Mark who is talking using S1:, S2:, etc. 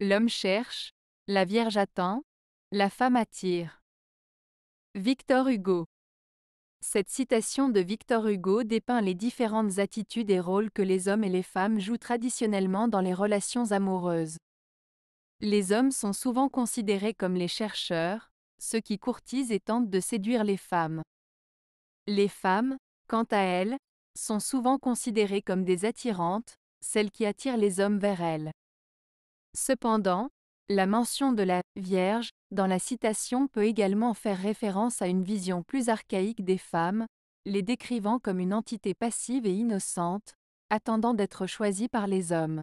S1: L'homme cherche, la Vierge attend, la femme attire. Victor Hugo Cette citation de Victor Hugo dépeint les différentes attitudes et rôles que les hommes et les femmes jouent traditionnellement dans les relations amoureuses. Les hommes sont souvent considérés comme les chercheurs, ceux qui courtisent et tentent de séduire les femmes. Les femmes, quant à elles, sont souvent considérées comme des attirantes, celles qui attirent les hommes vers elles. Cependant, la mention de la Vierge dans la citation peut également faire référence à une vision plus archaïque des femmes, les décrivant comme une entité passive et innocente, attendant d'être choisie par les hommes.